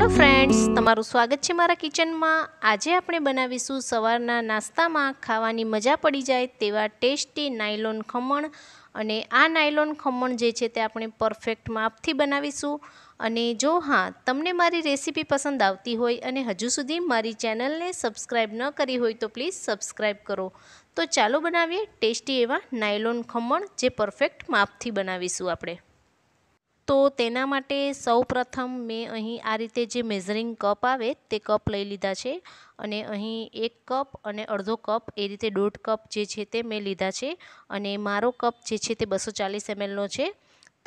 hello friends તમારું સ્વાગત છે મારા કિચનમાં આજે આપણે બનાવીશું સવારના નાસ્તામાં ખાવાની મજા પડી જાય તેવા ટેસ્ટી નાયલોન ખમણ અને આ નાયલોન ખમણ જે છે તે આપણે પરફેક્ટ માપથી બનાવીશું અને જો હા તમને મારી રેસીપી પસંદ આવતી હોય અને હજુ સુધી મારી ચેનલને સબસ્ક્રાઈબ ન કરી હોય તો પ્લીઝ સબસ્ક્રાઈબ કરો તો ચાલો બનાવીએ ટેસ્ટી એવા નાયલોન ખમણ જે પરફેક્ટ માપથી બનાવીશું આપણે તો તેના માટે સૌપ્રથમ મેં અહીં આ રીતે જે મેઝરિંગ કપ આવે તે કપ લઈ લીધા છે અને અહીં એક કપ અને અડધો કપ એ રીતે દોઢ કપ જે છે તે મેં લીધા છે અને મારો કપ જે છે તે બસો ચાલીસ એમએલનો છે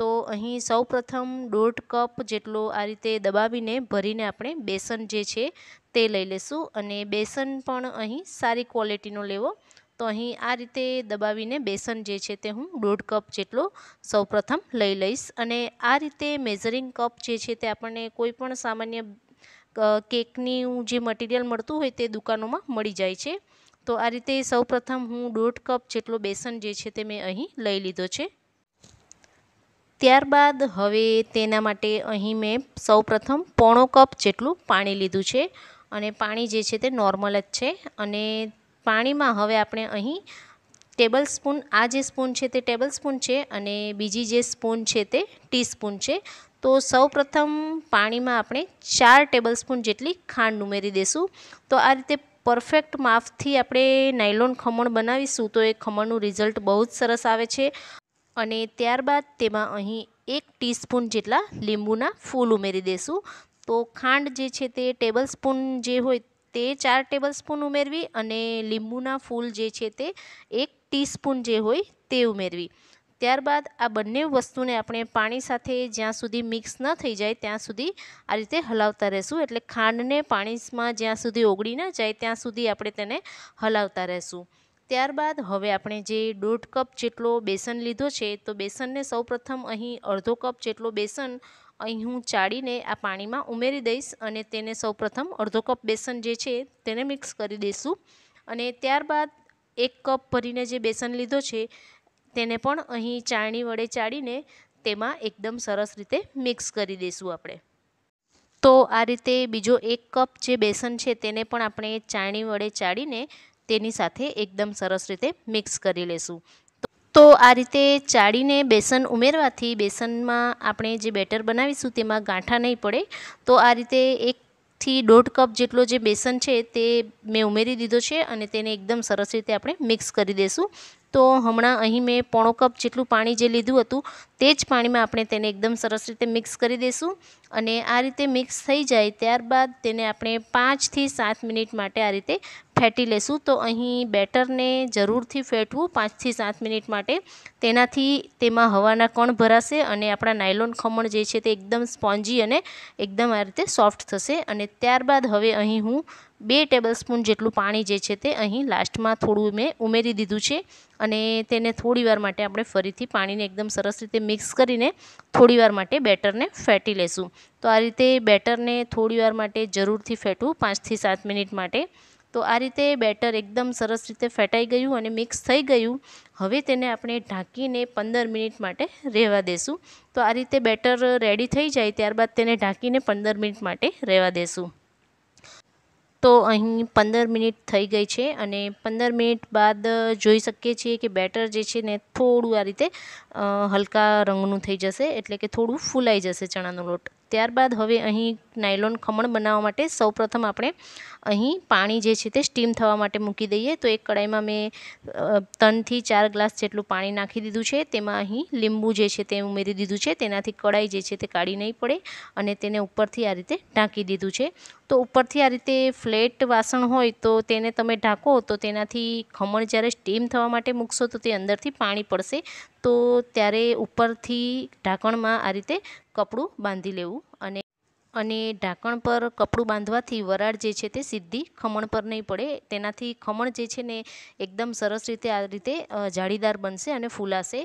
તો અહીં સૌ પ્રથમ દોઢ કપ જેટલો આ રીતે દબાવીને ભરીને આપણે બેસન જે છે તે લઈ લઈશું અને બેસન પણ અહીં સારી ક્વોલિટીનો લેવો તો અહીં આ રીતે દબાવીને બેસન જે છે તે હું દોઢ કપ જેટલો સૌપ્રથમ લઈ લઈશ અને આ રીતે મેઝરિંગ કપ જે છે તે આપણને કોઈ પણ સામાન્ય કેકનું જે મટીરિયલ મળતું હોય તે દુકાનોમાં મળી જાય છે તો આ રીતે સૌપ્રથમ હું દોઢ કપ જેટલો બેસન જે છે તે મેં અહીં લઈ લીધો છે ત્યારબાદ હવે તેના માટે અહીં મેં સૌપ્રથમ પોણો કપ જેટલું પાણી લીધું છે અને પાણી જે છે તે નોર્મલ જ છે અને પાણીમાં હવે આપણે અહીં ટેબલ સ્પૂન આ જે સ્પૂન છે તે ટેબલ સ્પૂન છે અને બીજી જે સ્પૂન છે તે ટીસ્પૂન છે તો સૌપ્રથમ પાણીમાં આપણે ચાર ટેબલ સ્પૂન જેટલી ખાંડ ઉમેરી દઈશું તો આ રીતે પરફેક્ટ માફથી આપણે નાયલોન ખમણ બનાવીશું તો એ ખમણનું રિઝલ્ટ બહુ જ સરસ આવે છે અને ત્યારબાદ તેમાં અહીં એક ટીસ્પૂન જેટલા લીંબુના ફૂલ ઉમેરી દઈશું તો ખાંડ જે છે તે ટેબલ સ્પૂન જે હોય તે ચાર ટેબલ સ્પૂન ઉમેરવી અને લીંબુના ફૂલ જે છે તે એક ટીસ્પૂન જે હોય તે ઉમેરવી ત્યારબાદ આ બંને વસ્તુને આપણે પાણી સાથે જ્યાં સુધી મિક્સ ન થઈ જાય ત્યાં સુધી આ રીતે હલાવતા રહેશું એટલે ખાંડને પાણીમાં જ્યાં સુધી ઓગળી ન જાય ત્યાં સુધી આપણે તેને હલાવતા રહેશું ત્યારબાદ હવે આપણે જે દોઢ કપ જેટલો બેસન લીધો છે તો બેસનને સૌપ્રથમ અહીં અડધો કપ જેટલો બેસન અહીં હું ચાળીને આ પાણીમાં ઉમેરી દઈશ અને તેને સૌપ્રથમ અડધો કપ બેસન જે છે તેને મિક્સ કરી દઈશું અને ત્યારબાદ એક કપ ભરીને જે બેસન લીધો છે તેને પણ અહીં ચાળણી વડે ચાળીને તેમાં એકદમ સરસ રીતે મિક્સ કરી દઈશું આપણે તો આ રીતે બીજો એક કપ જે બેસન છે તેને પણ આપણે ચાળણી વડે ચાળીને તેની સાથે એકદમ સરસ રીતે મિક્સ કરી લેશું તો આ રીતે ચાળીને બેસન ઉમેરવાથી બેસનમાં આપણે જે બેટર બનાવીશું તેમાં ગાંઠા નહીં પડે તો આ રીતે એકથી દોઢ કપ જેટલો જે બેસન છે તે મેં ઉમેરી દીધો છે અને તેને એકદમ સરસ રીતે આપણે મિક્સ કરી દઈશું તો હમણાં અહીં મેં પોણો કપ જેટલું પાણી જે લીધું હતું તે જ પાણીમાં આપણે તેને એકદમ સરસ રીતે મિક્સ કરી દઈશું અને આ રીતે મિક્સ થઈ જાય ત્યારબાદ તેને આપણે પાંચથી સાત મિનિટ માટે આ રીતે ફેંટી લેશું તો અહીં બેટરને જરૂરથી ફેટવું પાંચથી સાત મિનિટ માટે તેનાથી તેમાં હવાના કણ ભરાશે અને આપણા નાયલોન ખમણ જે છે તે એકદમ સ્પોન્જી અને એકદમ આ રીતે સોફ્ટ થશે અને ત્યારબાદ હવે અહીં હું બે ટેબલસ્પૂન જેટલું પાણી જે છે તે અહીં લાસ્ટમાં થોડું મેં ઉમેરી દીધું છે અને તેને થોડીવાર માટે આપણે ફરીથી પાણીને એકદમ સરસ રીતે મિક્સ કરીને થોડીવાર માટે બેટરને ફેટી લેશું તો આ રીતે બેટરને થોડીવાર માટે જરૂરથી ફેંટવું પાંચથી સાત મિનિટ માટે તો આ રીતે બેટર એકદમ સરસ રીતે ફેટાઈ ગયું અને મિક્સ થઈ ગયું હવે તેને આપણે ઢાંકીને પંદર મિનિટ માટે રહેવા દેશું તો આ રીતે બેટર રેડી થઈ જાય ત્યારબાદ તેને ઢાંકીને પંદર મિનિટ માટે રહેવા દેશું તો અહીં પંદર મિનિટ થઈ ગઈ છે અને પંદર મિનિટ બાદ જોઈ શકીએ છીએ કે બેટર જે છે ને થોડું આ રીતે હલકા રંગનું થઈ જશે એટલે કે થોડું ફૂલાઈ જશે ચણાનો લોટ ત્યારબાદ હવે અહીં નાયલોન ખમણ બનાવવા માટે સૌપ્રથમ આપણે અહીં પાણી જે છે તે સ્ટીમ થવા માટે મૂકી દઈએ તો એક કડાઈમાં મેં ત્રણથી ચાર ગ્લાસ જેટલું પાણી નાખી દીધું છે તેમાં અહીં લીંબુ જે છે તે ઉમેરી દીધું છે તેનાથી કડાઈ જે છે તે કાઢી નહીં પડે અને તેને ઉપરથી આ રીતે ઢાંકી દીધું છે તો ઉપરથી આ રીતે ફ્લેટ વાસણ હોય તો તેને તમે ઢાંકો તો તેનાથી ખમણ જ્યારે સ્ટીમ થવા માટે મૂકશો તો તે અંદરથી પાણી પડશે તો ત્યારે ઉપરથી ઢાંકણમાં આ રીતે કપડું બાંધી લેવું અને અને ઢાંકણ પર કપડું બાંધવાથી વરાળ જે છે તે સીધી ખમણ પર નહીં પડે તેનાથી ખમણ જે છે ને એકદમ સરસ રીતે આ રીતે જાળીદાર બનશે અને ફૂલાશે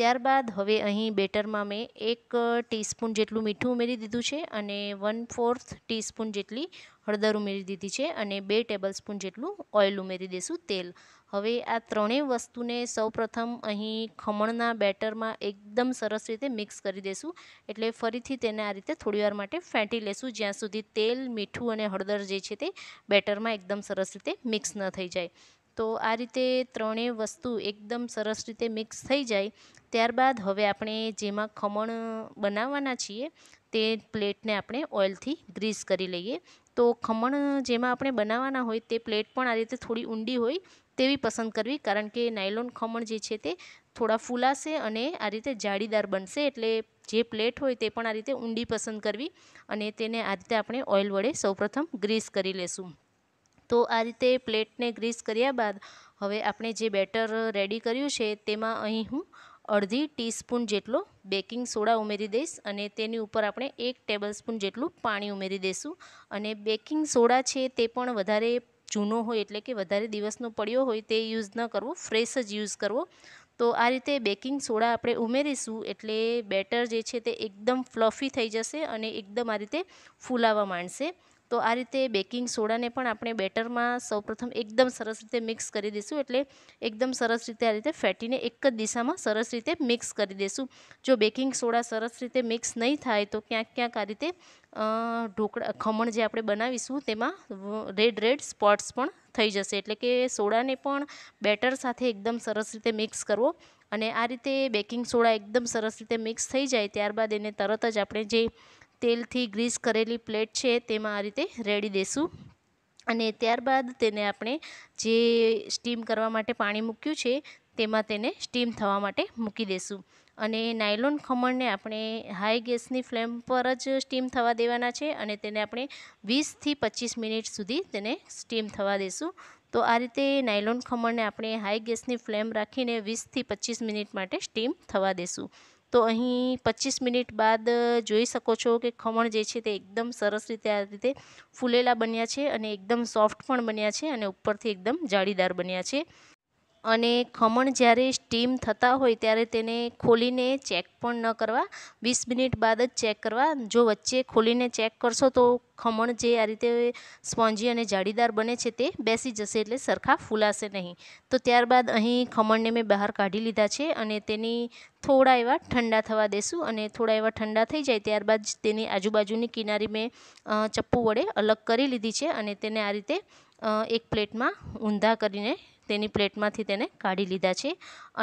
ત્યારબાદ હવે અહીં બેટરમાં મેં એક ટીસ્પૂન જેટલું મીઠું ઉમેરી દીધું છે અને વન ફોર્થ ટીસ્પૂન જેટલી હળદર ઉમેરી દીધી છે અને બે ટેબલસ્પૂન જેટલું ઓઇલ ઉમેરી દઈશું તેલ હવે આ ત્રણેય વસ્તુને સૌપ્રથમ અહીં ખમણના બેટરમાં એકદમ સરસ રીતે મિક્સ કરી દઈશું એટલે ફરીથી તેને આ રીતે થોડીવાર માટે ફેંટી લેશું જ્યાં સુધી તેલ મીઠું અને હળદર જે છે તે બેટરમાં એકદમ સરસ રીતે મિક્સ ન થઈ જાય તો આ રીતે ત્રણેય વસ્તુ એકદમ સરસ રીતે મિક્સ થઈ જાય ત્યારબાદ હવે આપણે જેમાં ખમણ બનાવવાના છીએ તે પ્લેટને આપણે ઓઇલથી ગ્રીસ કરી લઈએ તો ખમણ જેમાં આપણે બનાવવાના હોય તે પ્લેટ પણ આ રીતે થોડી ઊંડી હોય તેવી પસંદ કરવી કારણ કે નાયલોન ખમણ જે છે તે થોડા ફૂલાશે અને આ રીતે જાળીદાર બનશે એટલે જે પ્લેટ હોય તે પણ આ રીતે ઊંડી પસંદ કરવી અને તેને આ રીતે આપણે ઓઇલ વડે સૌપ્રથમ ગ્રીસ કરી લેશું તો આ રીતે પ્લેટને ગ્રીસ કર્યા બાદ હવે આપણે જે બેટર રેડી કર્યું છે તેમાં અહીં હું અડધી ટીસ્પૂન જેટલો બેકિંગ સોડા ઉમેરી દઈશ અને તેની ઉપર આપણે એક ટેબલસ્પૂન જેટલું પાણી ઉમેરી દઈશું અને બેકિંગ સોડા છે તે પણ વધારે જૂનો હોય એટલે કે વધારે દિવસનો પડ્યો હોય તે યુઝ ન કરવો ફ્રેશ જ યુઝ કરવો તો આ રીતે બેકિંગ સોડા આપણે ઉમેરીશું એટલે બેટર જે છે તે એકદમ ફ્લફી થઈ જશે અને એકદમ આ રીતે ફૂલાવા માંડશે તો આ રીતે બેકિંગ સોડાને પણ આપણે બેટરમાં સૌપ્રથમ એકદમ સરસ રીતે મિક્સ કરી દઈશું એટલે એકદમ સરસ રીતે આ રીતે ફેટીને એક જ દિશામાં સરસ રીતે મિક્સ કરી દઈશું જો બેકિંગ સોડા સરસ રીતે મિક્સ નહીં થાય તો ક્યાંક ક્યાંક આ રીતે ઢોકળા ખમણ જે આપણે બનાવીશું તેમાં રેડ રેડ સ્પોટ્સ પણ થઈ જશે એટલે કે સોડાને પણ બેટર સાથે એકદમ સરસ રીતે મિક્સ કરવો અને આ રીતે બેકિંગ સોડા એકદમ સરસ રીતે મિક્સ થઈ જાય ત્યારબાદ એને તરત જ આપણે જે તેલથી ગ્રીસ કરેલી પ્લેટ છે તેમાં આ રીતે રેડી દેશું અને ત્યારબાદ તેને આપણે જે સ્ટીમ કરવા માટે પાણી મૂક્યું છે તેમાં તેને સ્ટીમ થવા માટે મૂકી દઈશું અને નાયલોન ખમણને આપણે હાઈ ગેસની ફ્લેમ પર જ સ્ટીમ થવા દેવાના છે અને તેને આપણે વીસથી પચીસ મિનિટ સુધી તેને સ્ટીમ થવા દઈશું તો આ રીતે નાયલોન ખમણને આપણે હાઈ ગેસની ફ્લેમ રાખીને વીસથી પચીસ મિનિટ માટે સ્ટીમ થવા દઈશું તો અહીં પચીસ મિનિટ બાદ જોઈ શકો છો કે ખમણ જે છે તે એકદમ સરસ રીતે આ રીતે ફૂલેલા બન્યા છે અને એકદમ સોફ્ટ પણ બન્યા છે અને ઉપરથી એકદમ જાળીદાર બન્યા છે અને ખમણ જ્યારે સ્ટીમ થતાં હોય ત્યારે તેને ખોલીને ચેક પણ ન કરવા વીસ મિનિટ બાદ જ ચેક કરવા જો વચ્ચે ખોલીને ચેક કરશો તો ખમણ જે આ રીતે સ્પોન્જી અને જાળીદાર બને છે તે બેસી જશે એટલે સરખા ફૂલાશે નહીં તો ત્યારબાદ અહીં ખમણને મેં બહાર કાઢી લીધા છે અને તેની થોડા એવા ઠંડા થવા દેશું અને થોડા એવા ઠંડા થઈ જાય ત્યારબાદ તેની આજુબાજુની કિનારી મેં ચપ્પુ વડે અલગ કરી લીધી છે અને તેને આ રીતે એક પ્લેટમાં ઊંધા કરીને તેની પ્લેટમાંથી તેને કાઢી લીધા છે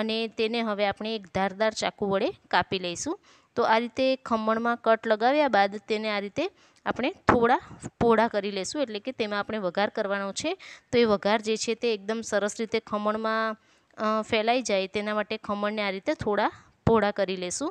અને તેને હવે આપણે એક ધારદાર ચાકુ વડે કાપી લઈશું તો આ રીતે ખમણમાં કટ લગાવ્યા બાદ તેને આ રીતે આપણે થોડા પોળા કરી લઈશું એટલે કે તેમાં આપણે વઘાર કરવાનો છે તો એ વઘાર જે છે તે એકદમ સરસ રીતે ખમણમાં ફેલાઈ જાય તેના માટે ખમણને આ રીતે થોડા પોળા કરી લેશું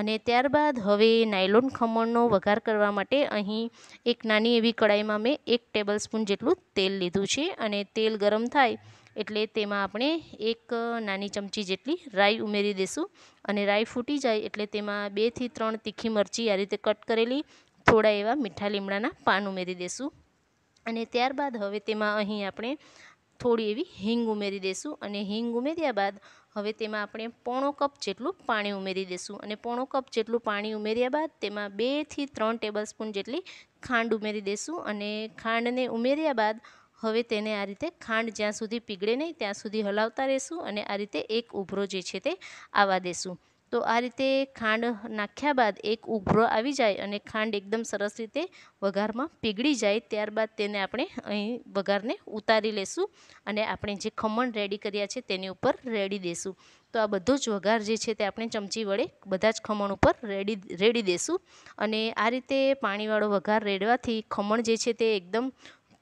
અને ત્યારબાદ હવે નાયલોન ખમણનો વઘાર કરવા માટે અહીં એક નાની એવી કડાઈમાં મેં એક ટેબલસ્પૂન જેટલું તેલ લીધું છે અને તેલ ગરમ થાય એટલે તેમાં આપણે એક નાની ચમચી જેટલી રાઈ ઉમેરી દઈશું અને રાઈ ફૂટી જાય એટલે તેમાં બેથી ત્રણ તીખી મરચી આ રીતે કટ કરેલી થોડા એવા મીઠા લીમડાના પાન ઉમેરી દેશું અને ત્યારબાદ હવે તેમાં અહીં આપણે થોડી એવી હિંગ ઉમેરી દઈશું અને હિંગ ઉમેર્યા બાદ હવે તેમાં આપણે પોણો કપ જેટલું પાણી ઉમેરી દઈશું અને પોણો કપ જેટલું પાણી ઉમેર્યા બાદ તેમાં બેથી ત્રણ ટેબલસ્પૂન જેટલી ખાંડ ઉમેરી દઈશું અને ખાંડને ઉમેર્યા બાદ હવે તેને આ રીતે ખાંડ જ્યાં સુધી પીગળે નહીં ત્યાં સુધી હલાવતા રહેશું અને આ રીતે એક ઉભરો જે છે તે આવવા દેશું તો આ રીતે ખાંડ નાખ્યા બાદ એક ઉભરો આવી જાય અને ખાંડ એકદમ સરસ રીતે વઘારમાં પીગળી જાય ત્યારબાદ તેને આપણે અહીં વઘારને ઉતારી લેશું અને આપણે જે ખમણ રેડી કર્યા છે તેની ઉપર રેડી દેશું તો આ બધો જ વઘાર જે છે તે આપણે ચમચી વડે બધા જ ખમણ ઉપર રેડી રેડી દેશું અને આ રીતે પાણીવાળો વઘાર રેડવાથી ખમણ જે છે તે એકદમ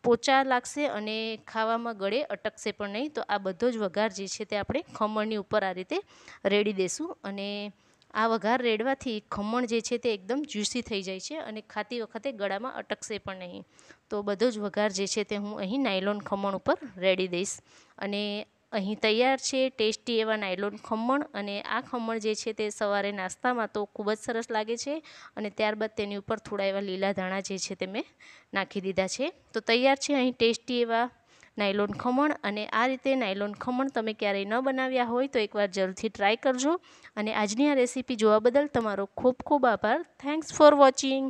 પોચા લાગશે અને ખાવામાં ગળે અટકશે પણ નહીં તો આ બધો જ વઘાર જે છે તે આપણે ખમણની ઉપર આ રીતે રેડી દઈશું અને આ વઘાર રેડવાથી ખમણ જે છે તે એકદમ જ્યુસી થઈ જાય છે અને ખાતી વખતે ગળામાં અટકશે પણ નહીં તો બધો જ વઘાર જે છે તે હું અહીં નાયલોન ખમણ ઉપર રેડી દઈશ અને અહીં તૈયાર છે ટેસ્ટી એવા નાયલોન ખમણ અને આ ખમણ જે છે તે સવારે નાસ્તામાં તો ખૂબ જ સરસ લાગે છે અને ત્યારબાદ તેની ઉપર થોડા એવા લીલા ધાણા જે છે તે મેં નાખી દીધા છે તો તૈયાર છે અહીં ટેસ્ટી એવા નાયલોન ખમણ અને આ રીતે નાયલોન ખમણ તમે ક્યારેય ન બનાવ્યા હોય તો એકવાર જલ્દી ટ્રાય કરજો અને આજની આ રેસીપી જોવા બદલ તમારો ખૂબ ખૂબ આભાર થેન્ક્સ ફોર વોચિંગ